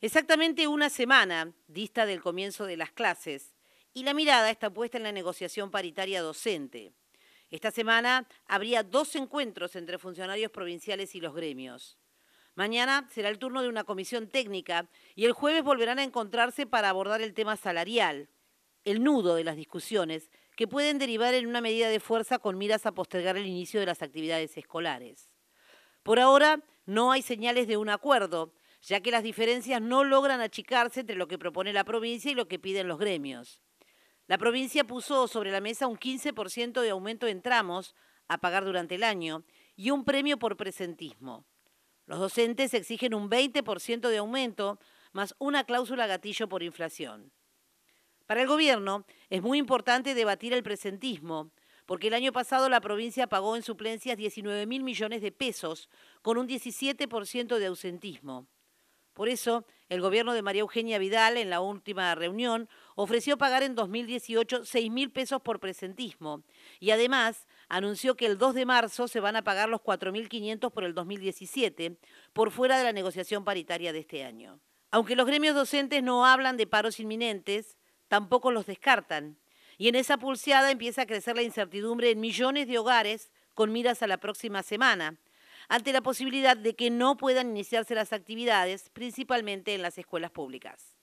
Exactamente una semana dista del comienzo de las clases y la mirada está puesta en la negociación paritaria docente. Esta semana habría dos encuentros entre funcionarios provinciales y los gremios. Mañana será el turno de una comisión técnica y el jueves volverán a encontrarse para abordar el tema salarial, el nudo de las discusiones que pueden derivar en una medida de fuerza con miras a postergar el inicio de las actividades escolares. Por ahora no hay señales de un acuerdo ya que las diferencias no logran achicarse entre lo que propone la provincia y lo que piden los gremios. La provincia puso sobre la mesa un 15% de aumento en tramos a pagar durante el año y un premio por presentismo. Los docentes exigen un 20% de aumento más una cláusula gatillo por inflación. Para el gobierno es muy importante debatir el presentismo, porque el año pasado la provincia pagó en suplencias 19 mil millones de pesos, con un 17% de ausentismo. Por eso, el gobierno de María Eugenia Vidal, en la última reunión, ofreció pagar en 2018 6 mil pesos por presentismo y además anunció que el 2 de marzo se van a pagar los 4.500 por el 2017, por fuera de la negociación paritaria de este año. Aunque los gremios docentes no hablan de paros inminentes, tampoco los descartan. Y en esa pulseada empieza a crecer la incertidumbre en millones de hogares con miras a la próxima semana, ante la posibilidad de que no puedan iniciarse las actividades, principalmente en las escuelas públicas.